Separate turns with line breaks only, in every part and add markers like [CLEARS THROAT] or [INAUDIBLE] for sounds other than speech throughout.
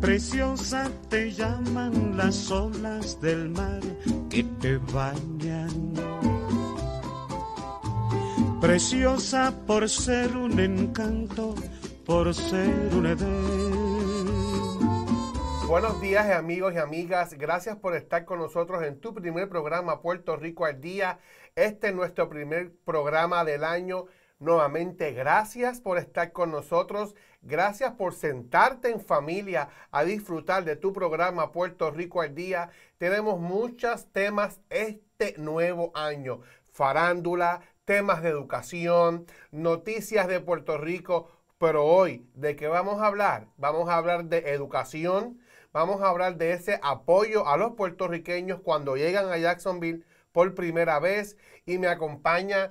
Preciosa te llaman las olas del mar que te bañan. Preciosa por ser un encanto, por ser un edén. Buenos días amigos y amigas, gracias por estar con nosotros en tu primer programa Puerto Rico al Día. Este es nuestro primer programa del año. Nuevamente, gracias por estar con nosotros. Gracias por sentarte en familia a disfrutar de tu programa Puerto Rico al Día. Tenemos muchos temas este nuevo año. Farándula, temas de educación, noticias de Puerto Rico. Pero hoy, ¿de qué vamos a hablar? Vamos a hablar de educación. Vamos a hablar de ese apoyo a los puertorriqueños cuando llegan a Jacksonville por primera vez. Y me acompaña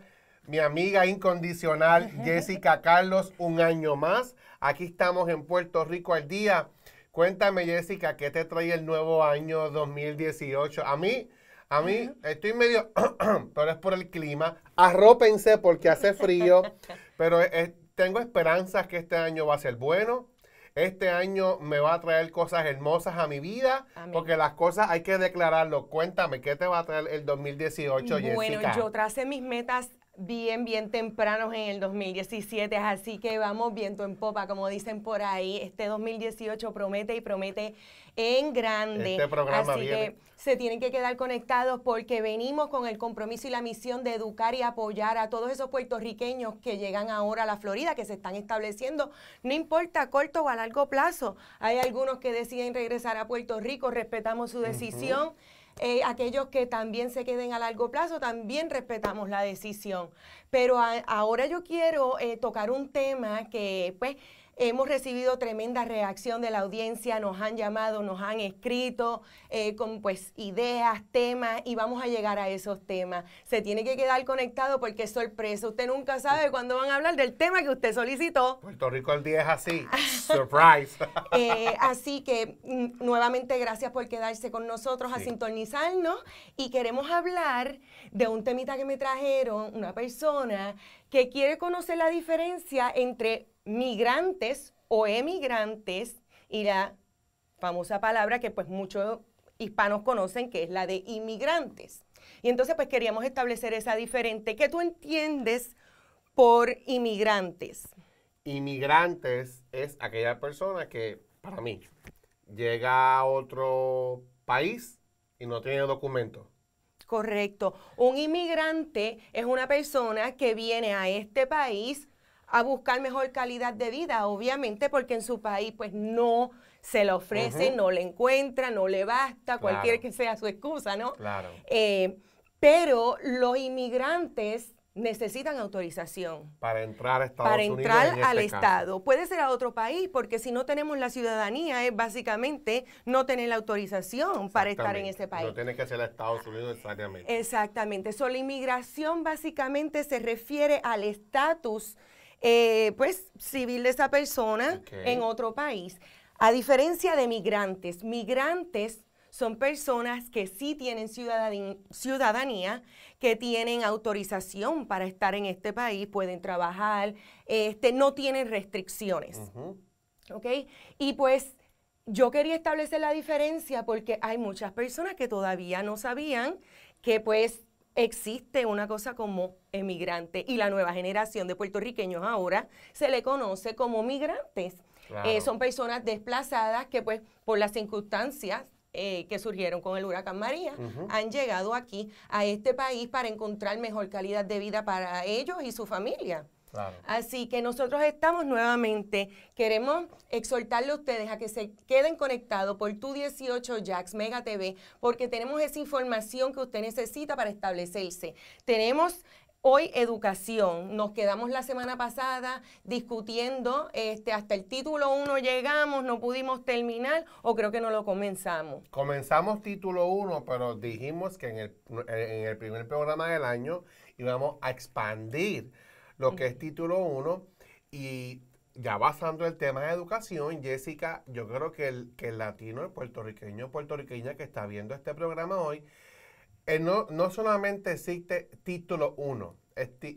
mi amiga incondicional [LAUGHS] Jessica Carlos, un año más. Aquí estamos en Puerto Rico al día. Cuéntame, Jessica, ¿qué te trae el nuevo año 2018? A mí, a mí, estoy medio, [CLEARS THROAT] pero es por el clima. Arrópense porque hace frío, [LAUGHS] pero eh, tengo esperanzas que este año va a ser bueno. Este año me va a traer cosas hermosas a mi vida, porque las cosas hay que declararlo. Cuéntame, ¿qué te va a traer el 2018, Jessica? Bueno, yo
tracé mis metas bien, bien tempranos en el 2017, así que vamos viento en popa, como dicen por ahí. Este 2018 promete y promete en grande. Este programa así que se tienen que quedar conectados porque venimos con el compromiso y la misión de educar y apoyar a todos esos puertorriqueños que llegan ahora a la Florida, que se están estableciendo, no importa a corto o a largo plazo. Hay algunos que deciden regresar a Puerto Rico, respetamos su decisión. Eh, aquellos que también se queden a largo plazo, también respetamos la decisión. Pero ahora yo quiero eh, tocar un tema que, pues, Hemos recibido tremenda reacción de la audiencia, nos han llamado, nos han escrito eh, con pues ideas, temas y vamos a llegar a esos temas. Se tiene que quedar conectado porque es sorpresa. Usted nunca sabe cuándo van a hablar del tema que usted solicitó.
Puerto Rico el día es así. Surprise. [LAUGHS]
Eh, así que mm, nuevamente gracias por quedarse con nosotros a sintonizarnos y queremos hablar de un temita que me trajeron una persona que quiere conocer la diferencia entre migrantes o emigrantes y la famosa palabra que pues muchos hispanos conocen que es la de inmigrantes. Y entonces pues queríamos establecer esa diferencia. ¿Qué tú entiendes por inmigrantes?
Inmigrantes es aquella persona que, para mí, llega a otro país y no tiene documentos
correcto. Un inmigrante es una persona que viene a este país a buscar mejor calidad de vida, obviamente, porque en su país pues no se le ofrece, no le encuentra, no le basta, cualquier que sea su excusa, ¿no? Claro. Eh, pero los inmigrantes necesitan autorización.
Para entrar a Estados Para entrar al este Estado.
Puede ser a otro país, porque si no tenemos la ciudadanía, es básicamente no tener la autorización para estar en ese país. No tiene
que ser a Estados Unidos exactamente
Exactamente. So, inmigración básicamente se refiere al estatus eh, pues, civil de esa persona en otro país. A diferencia de migrantes, migrantes son personas que sí tienen ciudadanía, que tienen autorización para estar en este país, pueden trabajar, este, no tienen restricciones. ¿Ok? Y pues yo quería establecer la diferencia porque hay muchas personas que todavía no sabían que pues existe una cosa como emigrante y la nueva generación de puertorriqueños ahora se le conoce como migrantes. Eh, son personas desplazadas que pues por las circunstancias eh, que surgieron con el huracán María han llegado aquí, a este país, para encontrar mejor calidad de vida para ellos y su familia. Así que nosotros estamos nuevamente, queremos exhortarle a ustedes a que se queden conectados por tu 18 Jax Mega TV, porque tenemos esa información que usted necesita para establecerse. Tenemos Hoy educación, nos quedamos la semana pasada discutiendo, este, hasta el título 1 llegamos, no pudimos terminar o creo que no lo comenzamos.
Comenzamos título 1, pero dijimos que en el, en el primer programa del año íbamos a expandir lo que es título 1 y ya basando el tema de educación, Jessica, yo creo que el, que el latino, el puertorriqueño, puertorriqueña que está viendo este programa hoy, eh, no, solamente existe título 1,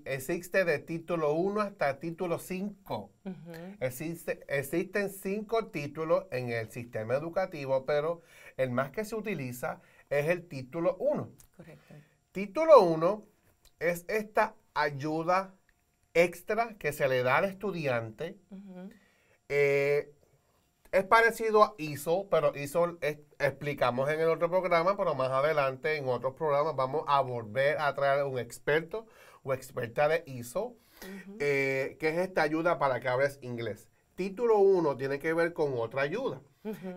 existe de título 1 hasta título 5. existen cinco títulos en el sistema educativo, pero el más que se utiliza es el título 1. Título 1 es esta ayuda extra que se le da al estudiante es parecido a ISO, pero ISO explicamos en el otro programa, pero más adelante en otros programas vamos a volver a traer un experto o experta de ISO, eh, que es esta ayuda para que hables inglés. Título 1 tiene que ver con otra ayuda.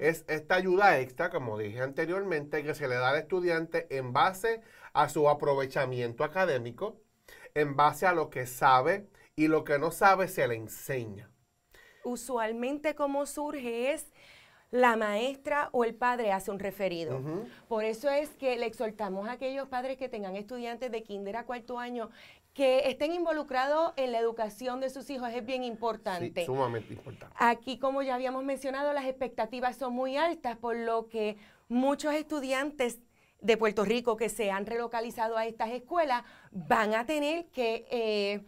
Es esta ayuda extra, como dije anteriormente, que se le da al estudiante en base a su aprovechamiento académico, en base a lo que sabe y lo que no sabe se le enseña
usualmente como surge es la maestra o el padre hace un referido. Por eso es que le exhortamos a aquellos padres que tengan estudiantes de kinder a cuarto año que estén involucrados en la educación de sus hijos es bien importante. Sí, sumamente importante. Aquí, como ya habíamos mencionado, las expectativas son muy altas, por lo que muchos estudiantes de Puerto Rico que se han relocalizado a estas escuelas van a tener que... Eh,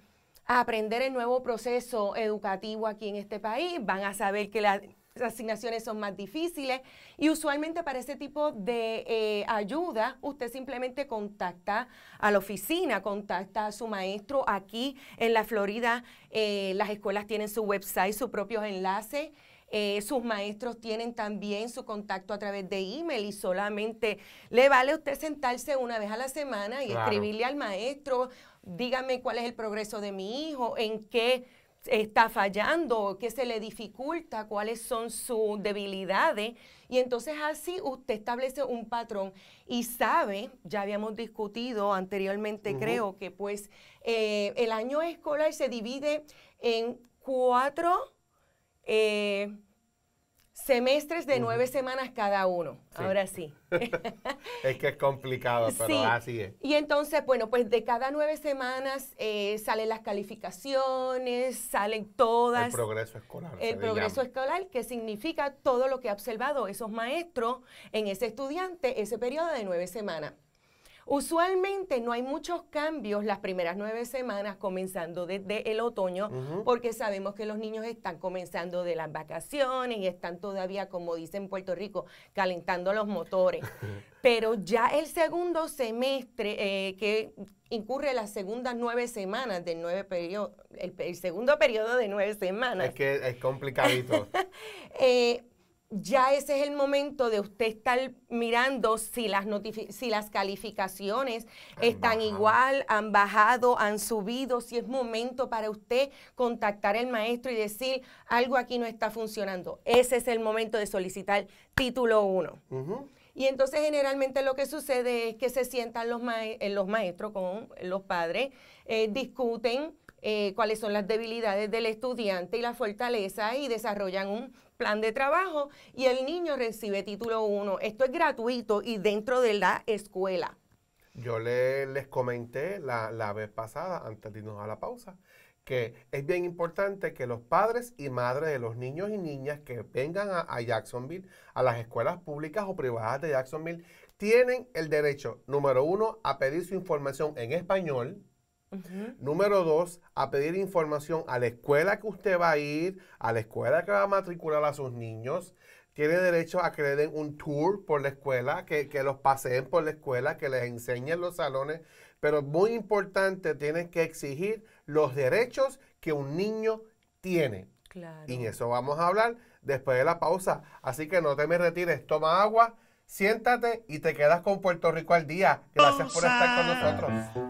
a aprender el nuevo proceso educativo aquí en este país, van a saber que las asignaciones son más difíciles y usualmente para ese tipo de eh, ayuda usted simplemente contacta a la oficina, contacta a su maestro aquí en la Florida. Eh, las escuelas tienen su website, sus propios enlaces. Eh, sus maestros tienen también su contacto a través de email y solamente le vale a usted sentarse una vez a la semana y escribirle al maestro dígame cuál es el progreso de mi hijo, en qué está fallando, qué se le dificulta, cuáles son sus debilidades. Y entonces así usted establece un patrón y sabe, ya habíamos discutido anteriormente, creo que pues eh, el año escolar se divide en cuatro... Eh, Semestres de nueve semanas cada uno. Ahora sí.
[LAUGHS] es que es complicado, pero así es.
Y entonces, bueno, pues de cada nueve semanas eh, salen las calificaciones, salen todas. El
progreso escolar. El progreso
escolar, que significa todo lo que ha observado esos maestros en ese estudiante ese periodo de nueve semanas. Usualmente no hay muchos cambios las primeras nueve semanas, comenzando desde el otoño, porque sabemos que los niños están comenzando de las vacaciones y están todavía, como dicen en Puerto Rico, calentando los motores. [LAUGHS] Pero ya el segundo semestre, eh, que incurre las segundas nueve semanas del nueve periodo, el, segundo periodo de nueve semanas. Es
que es complicadito. [LAUGHS]
Eh, ya ese es el momento de usted estar mirando si las, las calificaciones están igual, han bajado, han subido, si es momento para usted contactar al maestro y decir algo aquí no está funcionando. Ese es el momento de solicitar título 1. Y entonces generalmente lo que sucede es que se sientan los, eh, maestros con los padres, eh, discuten eh, cuáles son las debilidades del estudiante y la fortaleza y desarrollan un plan de trabajo y el niño recibe título 1. Esto es gratuito y dentro de la escuela.
Yo les comenté la, la vez pasada, antes de irnos a la pausa, que es bien importante que los padres y madres de los niños y niñas que vengan a, Jacksonville, a las escuelas públicas o privadas de Jacksonville, tienen el derecho, número uno, a pedir su información en español. Número dos, a pedir información a la escuela que usted va a ir, a la escuela que va a matricular a sus niños. Tiene derecho a que le den un tour por la escuela, que, que los paseen por la escuela, que les enseñen los salones. Pero muy importante, tienen que exigir los derechos que un niño tiene. Claro. Y en eso vamos a hablar después de la pausa. Así que no te me retires, toma agua, siéntate y te quedas con Puerto Rico al día. Gracias por estar con nosotros.